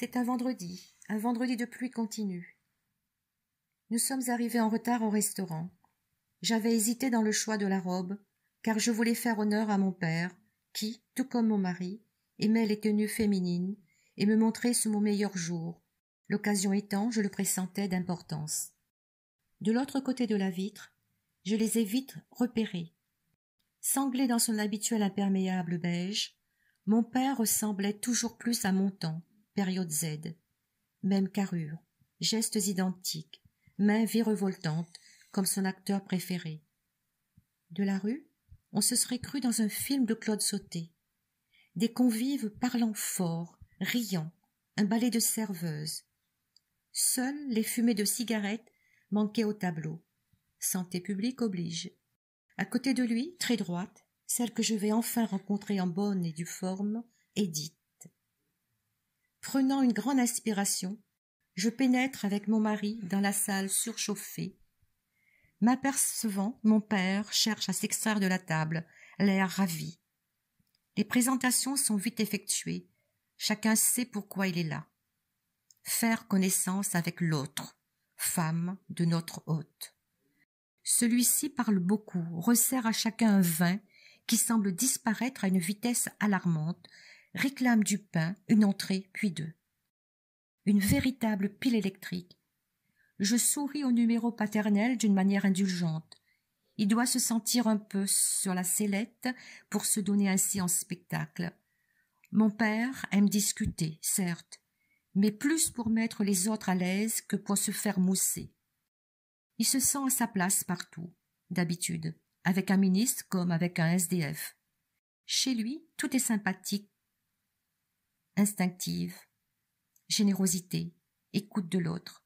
C'est un vendredi, un vendredi de pluie continue. Nous sommes arrivés en retard au restaurant. J'avais hésité dans le choix de la robe, car je voulais faire honneur à mon père, qui, tout comme mon mari, aimait les tenues féminines et me montrer sous mon meilleur jour, l'occasion étant, je le pressentais d'importance. De l'autre côté de la vitre, je les ai vite repérés. Sanglé dans son habituel imperméable beige, mon père ressemblait toujours plus à mon temps, période Z. Même carrure, gestes identiques, mains virevoltantes, comme son acteur préféré. De la rue, on se serait cru dans un film de Claude Sauté. Des convives parlant fort, riant, un ballet de serveuses. Seules les fumées de cigarettes manquaient au tableau. Santé publique oblige. À côté de lui, très droite, celle que je vais enfin rencontrer en bonne et due forme, Edith, Prenant une grande inspiration, je pénètre avec mon mari dans la salle surchauffée. M'apercevant, mon père cherche à s'extraire de la table, l'air ravi. Les présentations sont vite effectuées. Chacun sait pourquoi il est là. Faire connaissance avec l'autre, femme de notre hôte. Celui-ci parle beaucoup, resserre à chacun un vin qui semble disparaître à une vitesse alarmante réclame du pain, une entrée, puis deux. Une véritable pile électrique. Je souris au numéro paternel d'une manière indulgente. Il doit se sentir un peu sur la sellette pour se donner ainsi en spectacle. Mon père aime discuter, certes, mais plus pour mettre les autres à l'aise que pour se faire mousser. Il se sent à sa place partout, d'habitude, avec un ministre comme avec un SDF. Chez lui, tout est sympathique instinctive, générosité, écoute de l'autre.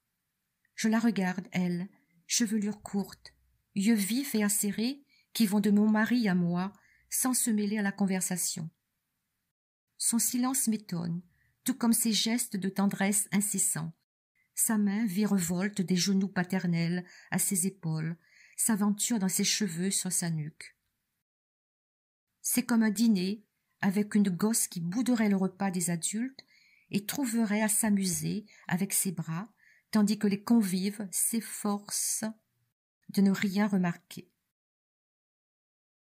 Je la regarde, elle, chevelure courte, yeux vifs et acérés qui vont de mon mari à moi sans se mêler à la conversation. Son silence m'étonne, tout comme ses gestes de tendresse incessants. Sa main virevolte des genoux paternels à ses épaules, s'aventure dans ses cheveux sur sa nuque. C'est comme un dîner avec une gosse qui bouderait le repas des adultes et trouverait à s'amuser avec ses bras, tandis que les convives s'efforcent de ne rien remarquer.